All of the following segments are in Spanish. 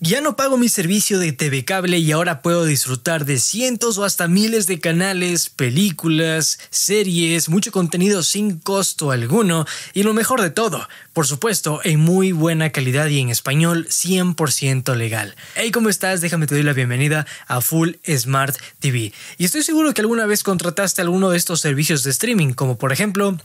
Ya no pago mi servicio de TV cable y ahora puedo disfrutar de cientos o hasta miles de canales, películas, series, mucho contenido sin costo alguno y lo mejor de todo, por supuesto, en muy buena calidad y en español 100% legal. Hey, ¿cómo estás? Déjame te doy la bienvenida a Full Smart TV. Y estoy seguro que alguna vez contrataste alguno de estos servicios de streaming, como por ejemplo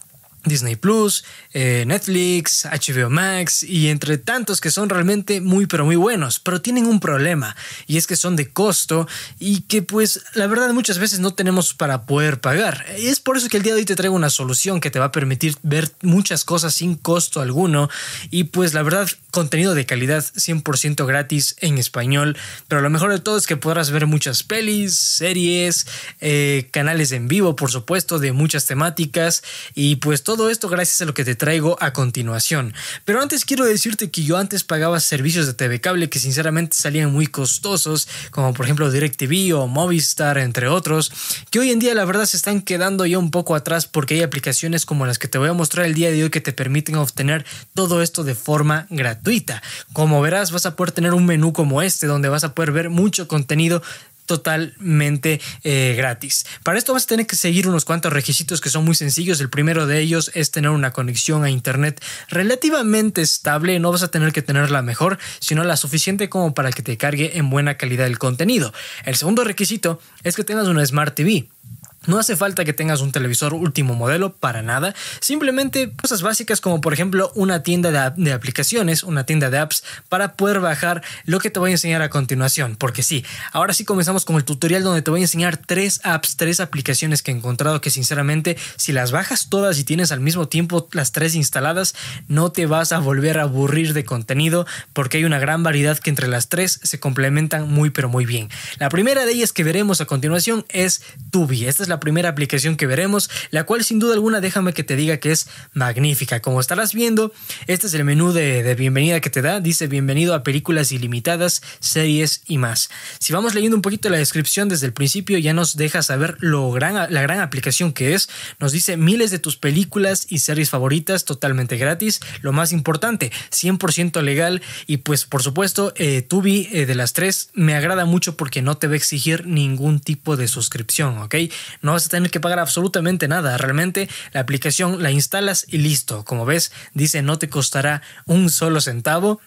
Disney Plus, eh, Netflix, HBO Max y entre tantos que son realmente muy pero muy buenos, pero tienen un problema y es que son de costo y que pues la verdad muchas veces no tenemos para poder pagar. es por eso que el día de hoy te traigo una solución que te va a permitir ver muchas cosas sin costo alguno y pues la verdad contenido de calidad 100% gratis en español, pero lo mejor de todo es que podrás ver muchas pelis, series, eh, canales en vivo por supuesto de muchas temáticas y pues todo todo esto gracias a lo que te traigo a continuación. Pero antes quiero decirte que yo antes pagaba servicios de TV cable que sinceramente salían muy costosos, como por ejemplo DirecTV o Movistar, entre otros, que hoy en día la verdad se están quedando ya un poco atrás porque hay aplicaciones como las que te voy a mostrar el día de hoy que te permiten obtener todo esto de forma gratuita. Como verás, vas a poder tener un menú como este donde vas a poder ver mucho contenido totalmente eh, gratis. Para esto vas a tener que seguir unos cuantos requisitos que son muy sencillos. El primero de ellos es tener una conexión a internet relativamente estable. No vas a tener que tener la mejor, sino la suficiente como para que te cargue en buena calidad el contenido. El segundo requisito es que tengas una Smart TV. No hace falta que tengas un televisor último modelo para nada, simplemente cosas básicas como por ejemplo una tienda de, aplicaciones, una tienda de apps para poder bajar lo que te voy a enseñar a continuación, porque sí, ahora sí comenzamos con el tutorial donde te voy a enseñar tres apps, tres aplicaciones que he encontrado que sinceramente si las bajas todas y tienes al mismo tiempo las tres instaladas, no te vas a volver a aburrir de contenido porque hay una gran variedad que entre las tres se complementan muy pero muy bien. La primera de ellas que veremos a continuación es Tubi. es la primera aplicación que veremos, la cual sin duda alguna déjame que te diga que es magnífica. Como estarás viendo, este es el menú de, bienvenida que te da, dice bienvenido a películas ilimitadas, series y más. Si vamos leyendo un poquito la descripción desde el principio, ya nos deja saber lo gran, la gran aplicación que es, nos dice miles de tus películas y series favoritas totalmente gratis, lo más importante, 100% legal y pues por supuesto, eh, Tubi eh, de las tres me agrada mucho porque no te va a exigir ningún tipo de suscripción, ¿ok? no vas a tener que pagar absolutamente nada. Realmente la aplicación la instalas y listo. Como ves, dice no te costará un solo centavo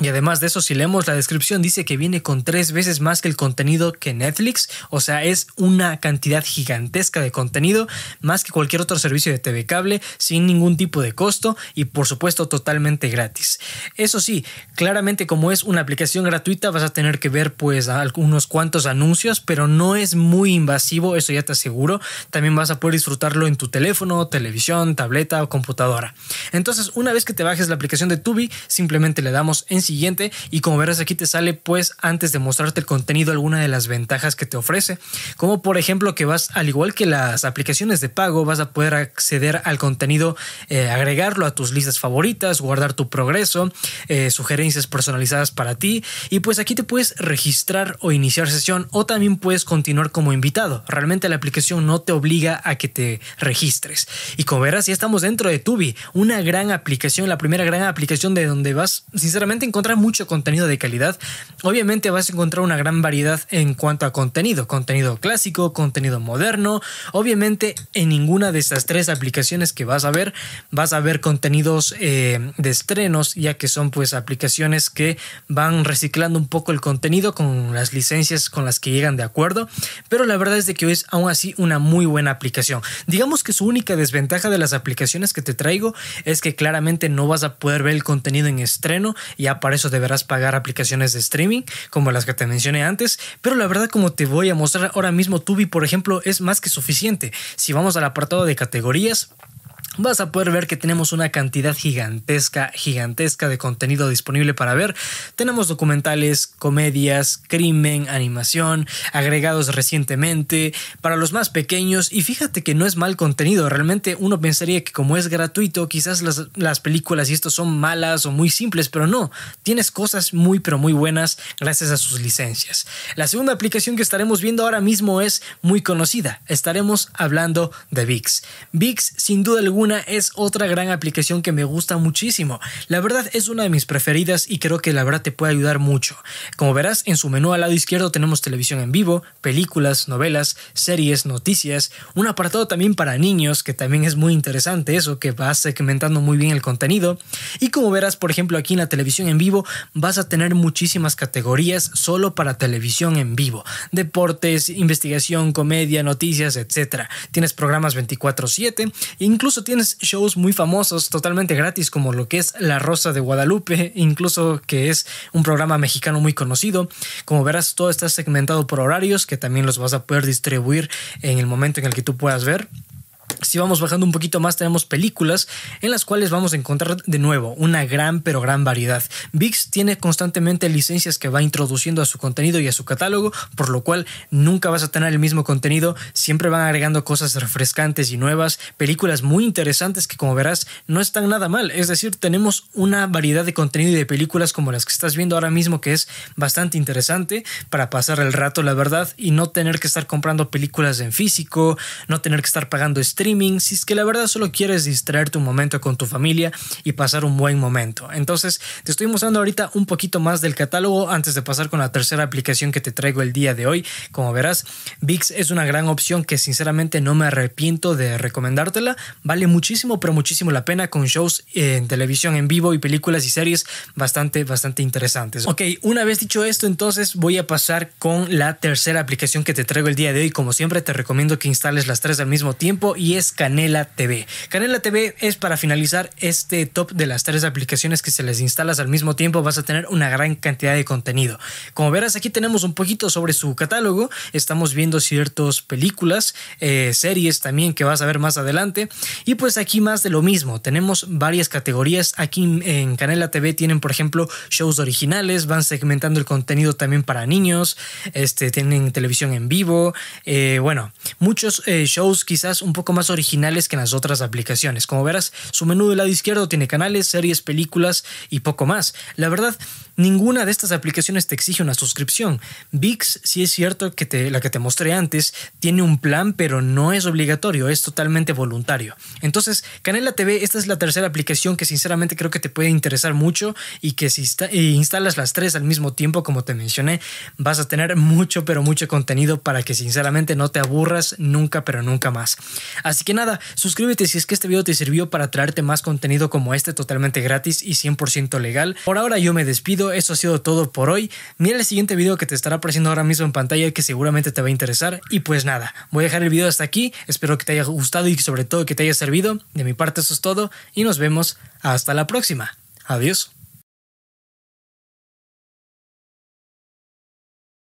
y además de eso, si leemos la descripción, dice que viene con tres veces más que el contenido que Netflix. O sea, es una cantidad gigantesca de contenido, más que cualquier otro servicio de TV cable, sin ningún tipo de costo y por supuesto totalmente gratis. Eso sí, claramente como es una aplicación gratuita, vas a tener que ver pues algunos cuantos anuncios, pero no es muy invasivo, eso ya te aseguro. También vas a poder disfrutarlo en tu teléfono, televisión, tableta o computadora. Entonces, una vez que te bajes la aplicación de Tubi, simplemente le damos en siguiente y como verás aquí te sale pues antes de mostrarte el contenido alguna de las ventajas que te ofrece, como por ejemplo que vas al igual que las aplicaciones de pago vas a poder acceder al contenido, eh, agregarlo a tus listas favoritas, guardar tu progreso, eh, sugerencias personalizadas para ti y pues aquí te puedes registrar o iniciar sesión o también puedes continuar como invitado. Realmente la aplicación no te obliga a que te registres. Y como verás ya estamos dentro de Tubi, una gran aplicación, la primera gran aplicación de donde vas sinceramente en encontrar mucho contenido de calidad. Obviamente vas a encontrar una gran variedad en cuanto a contenido, contenido clásico, contenido moderno. Obviamente en ninguna de estas tres aplicaciones que vas a ver vas a ver contenidos eh, de estrenos, ya que son pues aplicaciones que van reciclando un poco el contenido con las licencias con las que llegan de acuerdo. Pero la verdad es de que es aún así una muy buena aplicación. Digamos que su única desventaja de las aplicaciones que te traigo es que claramente no vas a poder ver el contenido en estreno ya para eso deberás pagar aplicaciones de streaming como las que te mencioné antes, pero la verdad como te voy a mostrar ahora mismo Tubi por ejemplo es más que suficiente. Si vamos al apartado de categorías, vas a poder ver que tenemos una cantidad gigantesca, gigantesca de contenido disponible para ver. Tenemos documentales, comedias, crimen, animación, agregados recientemente, para los más pequeños y fíjate que no es mal contenido, realmente uno pensaría que como es gratuito, quizás las, películas y esto son malas o muy simples, pero no, tienes cosas muy pero muy buenas gracias a sus licencias. La segunda aplicación que estaremos viendo ahora mismo es muy conocida, estaremos hablando de VIX. VIX sin duda alguna es otra gran aplicación que me gusta muchísimo. La verdad es una de mis preferidas y creo que la verdad te puede ayudar mucho. Como verás, en su menú al lado izquierdo tenemos televisión en vivo, películas, novelas, series, noticias, un apartado también para niños, que también es muy interesante eso, que va segmentando muy bien el contenido. Y como verás, por ejemplo, aquí en la televisión en vivo vas a tener muchísimas categorías solo para televisión en vivo. Deportes, investigación, comedia, noticias, etcétera, Tienes programas 24/7 e incluso tienes tienes shows muy famosos totalmente gratis como lo que es La Rosa de Guadalupe, incluso que es un programa mexicano muy conocido. Como verás, todo está segmentado por horarios que también los vas a poder distribuir en el momento en el que tú puedas ver. Si vamos bajando un poquito más, tenemos películas en las cuales vamos a encontrar de nuevo una gran pero gran variedad. VIX tiene constantemente licencias que va introduciendo a su contenido y a su catálogo, por lo cual nunca vas a tener el mismo contenido, siempre van agregando cosas refrescantes y nuevas, películas muy interesantes que como verás no están nada mal, es decir, tenemos una variedad de contenido y de películas como las que estás viendo ahora mismo que es bastante interesante para pasar el rato, la verdad, y no tener que estar comprando películas en físico, no tener que estar pagando streaming si es que la verdad solo quieres distraerte un momento con tu familia y pasar un buen momento. Entonces, te estoy mostrando ahorita un poquito más del catálogo antes de pasar con la tercera aplicación que te traigo el día de hoy. Como verás, VIX es una gran opción que sinceramente no me arrepiento de recomendártela. Vale muchísimo, pero muchísimo la pena con shows en televisión en vivo y películas y series bastante, bastante interesantes. Ok, una vez dicho esto, entonces voy a pasar con la tercera aplicación que te traigo el día de hoy. Como siempre, te recomiendo que instales las tres al mismo tiempo y es Canela TV. Canela TV es para finalizar este top de las tres aplicaciones que se les instalas al mismo tiempo, vas a tener una gran cantidad de contenido. Como verás, aquí tenemos un poquito sobre su catálogo, estamos viendo ciertas películas, eh, series también que vas a ver más adelante, y pues aquí más de lo mismo, tenemos varias categorías, aquí en Canela TV tienen por ejemplo shows originales, van segmentando el contenido también para niños, este, tienen televisión en vivo, eh, bueno, muchos eh, shows quizás un poco más originales que en las otras aplicaciones. Como verás, su menú del lado izquierdo tiene canales, series, películas y poco más. La verdad, ninguna de estas aplicaciones te exige una suscripción. VIX, si es cierto que te, la que te mostré antes, tiene un plan, pero no es obligatorio, es totalmente voluntario. Entonces, Canela TV, esta es la tercera aplicación que sinceramente creo que te puede interesar mucho y que si eh, instalas las tres al mismo tiempo, como te mencioné, vas a tener mucho, pero mucho contenido para que sinceramente no te aburras nunca, pero nunca más. Así que nada, suscríbete si es que este video te sirvió para traerte más contenido como este totalmente gratis y 100% legal. Por ahora yo me despido, eso ha sido todo por hoy. Mira el siguiente video que te estará apareciendo ahora mismo en pantalla que seguramente te va a interesar. Y pues nada, voy a dejar el video hasta aquí, espero que te haya gustado y sobre todo que te haya servido. De mi parte eso es todo y nos vemos hasta la próxima. Adiós.